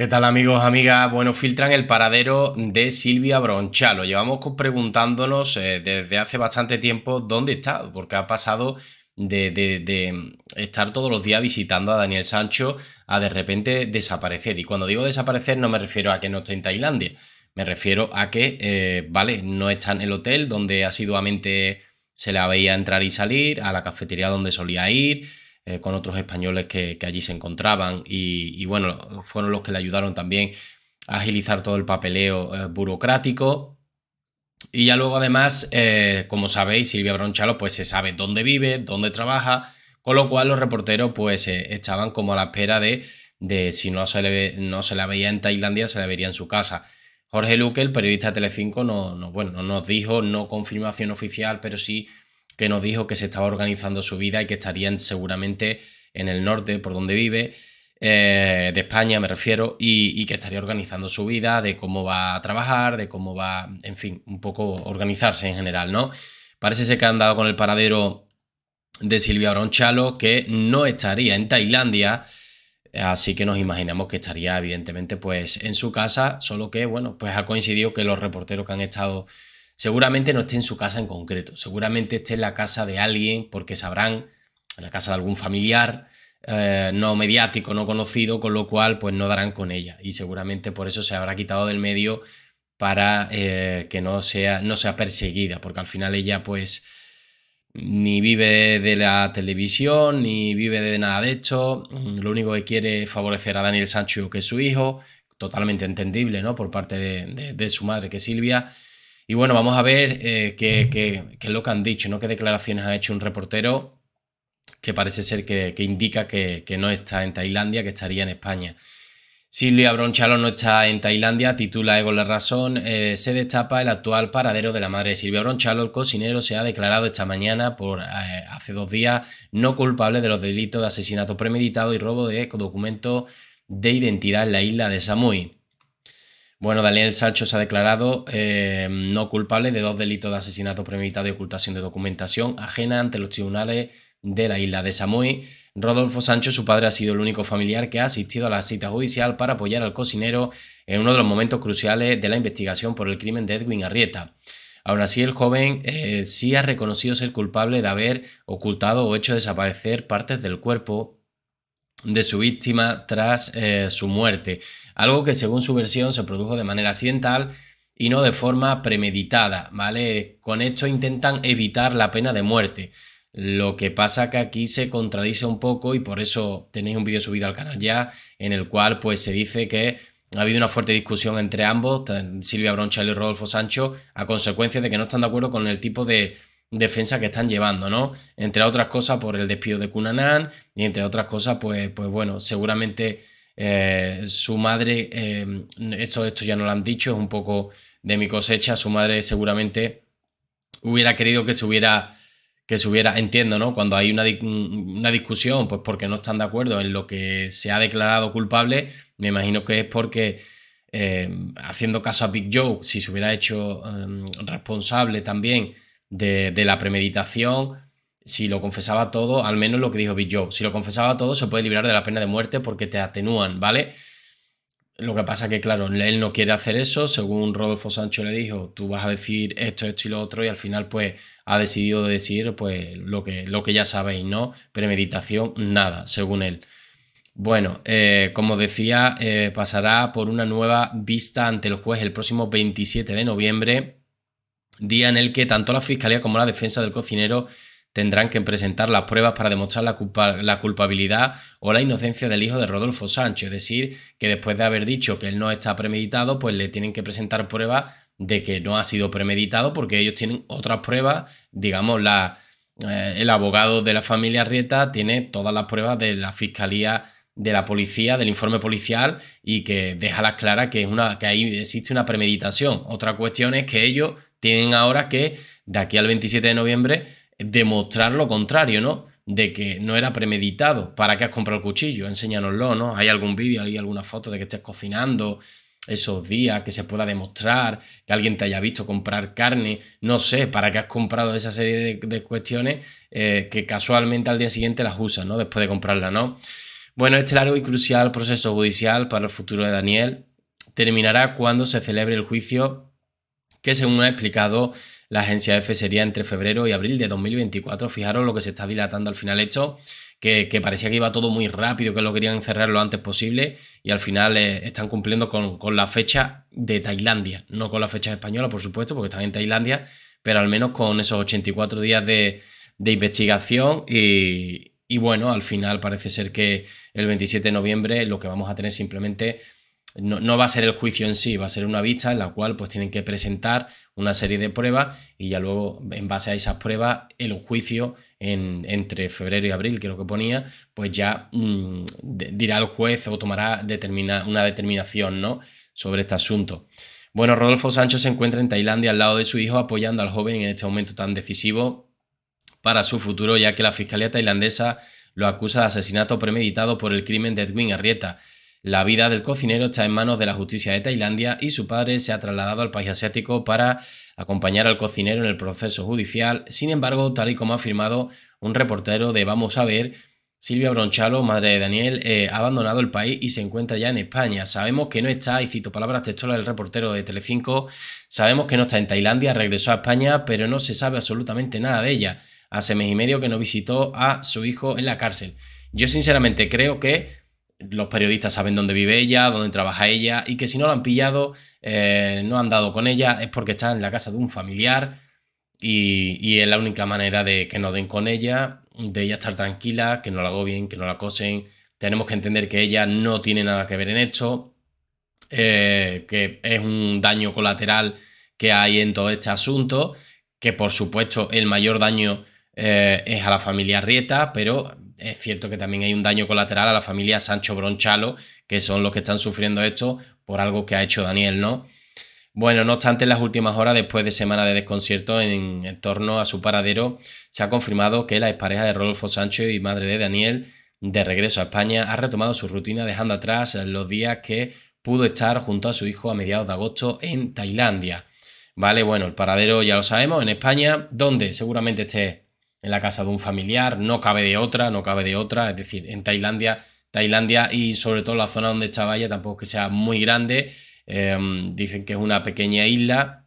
¿Qué tal amigos, amigas? Bueno, filtran el paradero de Silvia Bronchalo. Llevamos preguntándonos eh, desde hace bastante tiempo dónde está, porque ha pasado de, mm, estar todos los días visitando a Daniel Sancho a de repente desaparecer. Y cuando digo desaparecer no me refiero a que no esté en Tailandia, me refiero a que, eh, vale, no está en el hotel donde asiduamente se la veía entrar y salir, a la cafetería donde solía ir eh, con otros españoles que, allí se encontraban y, bueno, fueron los que le ayudaron también a agilizar todo el papeleo eh, burocrático. Y ya luego además, eh, como sabéis, Silvia Bronchalo pues se sabe dónde vive, dónde trabaja, con lo cual los reporteros pues estaban como a la espera de, de si no se, le, no se la veía en Tailandia, se la vería en su casa. Jorge Luque, el periodista de Telecinco, no, no, bueno, nos dijo, no confirmación oficial, pero sí que nos dijo que se estaba organizando su vida y que estarían seguramente en el norte, por donde vive, eh, de España me refiero, y, que estaría organizando su vida, de cómo va a trabajar, de cómo va, en fin, un poco organizarse en general, ¿no? Parece ser que han dado con el paradero de Silvia Bronchalo, que no estaría en Tailandia, Así que nos imaginamos que estaría evidentemente pues en su casa, solo que bueno, pues ha coincidido que los reporteros que han estado Seguramente no esté en su casa en concreto, seguramente esté en la casa de alguien porque sabrán, en la casa de algún familiar, eh, no mediático, no conocido, con lo cual pues no darán con ella y seguramente por eso se habrá quitado del medio para eh, que no sea, no sea perseguida, porque al final ella pues ni vive de la televisión, ni vive de nada de esto, mm, lo único que quiere es favorecer a Daniel Sancho que es su hijo, totalmente entendible, ¿no? Por parte de, de su madre que es Silvia, y bueno, vamos a ver eh, qué, es lo que han dicho, ¿no? Qué declaraciones ha hecho un reportero que parece ser que, indica que, no está en Tailandia, que estaría en España. Silvia Bronchalo no está en Tailandia, titula Ego la razón. Eh, se destapa el actual paradero de la madre de Silvia Bronchalo. El cocinero se ha declarado esta mañana, por eh, hace dos días, no culpable de los delitos de asesinato premeditado y robo de documentos de identidad en la isla de Samui. Bueno, Daniel Sancho se ha declarado eh, no culpable de dos delitos de asesinato premeditado y ocultación de documentación ajena ante los tribunales de la isla de Samoy. Rodolfo Sancho, su padre, ha sido el único familiar que ha asistido a la cita judicial para apoyar al cocinero en uno de los momentos cruciales de la investigación por el crimen de Edwin Arrieta. Aún así, el joven eh, sí ha reconocido ser culpable de haber ocultado o hecho desaparecer partes del cuerpo de su víctima tras eh, su muerte, algo que según su versión se produjo de manera accidental y no de forma premeditada, ¿vale? Con esto intentan evitar la pena de muerte. Lo que pasa que aquí se contradice un poco y por eso tenéis un vídeo subido al canal ya en el cual pues se dice que ha habido una fuerte discusión entre ambos, Silvia Bronchal y Rodolfo Sancho, a consecuencia de que no están de acuerdo con el tipo de, defensa que están llevando, ¿no? Entre otras cosas por el despido de Cunanan y entre otras cosas, pues, pues bueno, seguramente eh, su madre, eh, esto, esto ya no lo han dicho, es un poco de mi cosecha, su madre seguramente hubiera querido que se hubiera, que se hubiera, entiendo, ¿no? Cuando hay una, discusión, pues porque no están de acuerdo en lo que se ha declarado culpable, me imagino que es porque... Eh, haciendo caso a Big Joe, si se hubiera hecho responsable también de, la premeditación, si lo confesaba todo, al menos lo que dijo Big Joe, si lo confesaba todo se puede librar de la pena de muerte porque te atenúan, ¿vale? Lo que pasa que, claro, él no quiere hacer eso, según Rodolfo Sancho le dijo, tú vas a decir esto, esto y lo otro, y al final, pues, ha decidido decir, pues, lo que, lo que ya sabéis, ¿no? Premeditación, nada, según él. Bueno, eh, como decía, eh, pasará por una nueva vista ante el juez el próximo 27 de noviembre día en el que tanto la Fiscalía como la defensa del cocinero tendrán que presentar las pruebas para demostrar la, culpabilidad o la inocencia del hijo de Rodolfo Sánchez, Es decir, que después de haber dicho que él no está premeditado, pues le tienen que presentar pruebas de que no ha sido premeditado porque ellos tienen otras pruebas, digamos, la, eh, el abogado de la familia Rieta tiene todas las pruebas de la Fiscalía de la policía, del informe policial y que deja las claras que, es una, que ahí existe una premeditación. Otra cuestión es que ellos tienen ahora que, de aquí al 27 de noviembre, demostrar lo contrario, ¿no? De que no era premeditado. ¿Para qué has comprado el cuchillo? Enséñanoslo, ¿no? ¿Hay algún vídeo, hay alguna foto de que estés cocinando esos días, que se pueda demostrar, que alguien te haya visto comprar carne? No sé, ¿para qué has comprado esa serie de, cuestiones eh, que casualmente al día siguiente las usas, ¿no? Después de comprarla, ¿no? Bueno, este largo y crucial proceso judicial para el futuro de Daniel terminará cuando se celebre el juicio que según ha explicado la agencia EFE sería entre febrero y abril de 2024. Fijaros lo que se está dilatando al final esto, que, parecía que iba todo muy rápido, que lo querían encerrar lo antes posible y al final eh, están cumpliendo con, la fecha de Tailandia, no con la fecha española, por supuesto, porque están en Tailandia, pero al menos con esos 84 días de, investigación y, y bueno, al final parece ser que el 27 de noviembre lo que vamos a tener simplemente no, va a ser el juicio en sí, va a ser una vista en la cual pues tienen que presentar una serie de pruebas y ya luego en base a esas pruebas el juicio en, entre febrero y abril, que es lo que ponía, pues ya mm, dirá el juez o tomará una determinación ¿no? sobre este asunto. Bueno, Rodolfo Sancho se encuentra en Tailandia al lado de su hijo apoyando al joven en este momento tan decisivo para su futuro, ya que la Fiscalía tailandesa lo acusa de asesinato premeditado por el crimen de Edwin Arrieta. La vida del cocinero está en manos de la justicia de Tailandia y su padre se ha trasladado al país asiático para acompañar al cocinero en el proceso judicial. Sin embargo, tal y como ha afirmado un reportero de Vamos a ver, Silvia Bronchalo, madre de Daniel, eh, ha abandonado el país y se encuentra ya en España. Sabemos que no está, y cito palabras textuales del reportero de Telecinco, sabemos que no está en Tailandia, regresó a España, pero no se sabe absolutamente nada de ella. Hace mes y medio que no visitó a su hijo en la cárcel. Yo sinceramente creo que los periodistas saben dónde vive ella, dónde trabaja ella, y que si no la han pillado, eh, no han dado con ella, es porque está en la casa de un familiar y, es la única manera de que nos den con ella, de ella estar tranquila, que no la agobien, que no la acosen. Tenemos que entender que ella no tiene nada que ver en esto, eh, que es un daño colateral que hay en todo este asunto, que por supuesto el mayor daño eh, es a la familia Rieta, pero es cierto que también hay un daño colateral a la familia Sancho Bronchalo, que son los que están sufriendo esto por algo que ha hecho Daniel, ¿no? Bueno, no obstante, en las últimas horas, después de semana de desconcierto en, torno a su paradero, se ha confirmado que la expareja de Rodolfo Sancho y madre de Daniel, de regreso a España, ha retomado su rutina dejando atrás los días que pudo estar junto a su hijo a mediados de agosto en Tailandia. Vale, bueno, el paradero ya lo sabemos, en España, ¿dónde? seguramente esté en la casa de un familiar, no cabe de otra, no cabe de otra, es decir, en Tailandia, Tailandia y sobre todo la zona donde estaba ella tampoco que sea muy grande, em, dicen que es una pequeña isla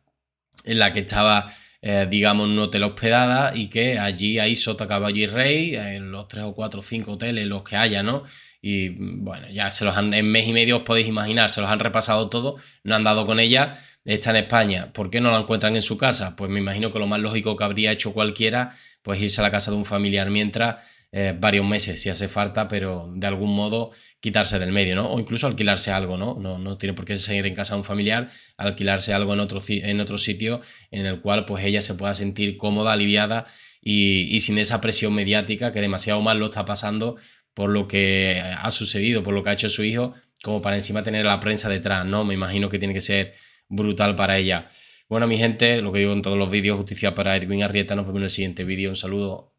en la que estaba, eh, digamos, un hotel hospedada y que allí hay sota, caballo y rey, en los tres o cuatro o cinco hoteles, los que haya, ¿no? Y mm, bueno, ya se los han, en mes y medio os podéis imaginar, se los han repasado todo, no han dado con ella, está en España, ¿por qué no la encuentran en su casa? Pues me imagino que lo más lógico que habría hecho cualquiera, pues irse a la casa de un familiar mientras eh, varios meses, si hace falta, pero de algún modo quitarse del medio, ¿no? O incluso alquilarse algo, ¿no? No, no tiene por qué seguir en casa de un familiar, alquilarse algo en otro, en otro sitio en el cual pues ella se pueda sentir cómoda, aliviada y, y sin esa presión mediática que demasiado mal lo está pasando por lo que ha sucedido, por lo que ha hecho su hijo, como para encima tener a la prensa detrás, ¿no? Me imagino que tiene que ser brutal para ella. Bueno, mi gente, lo que digo en todos los vídeos, justicia para Edwin Arrieta. Nos vemos en el siguiente vídeo. Un saludo.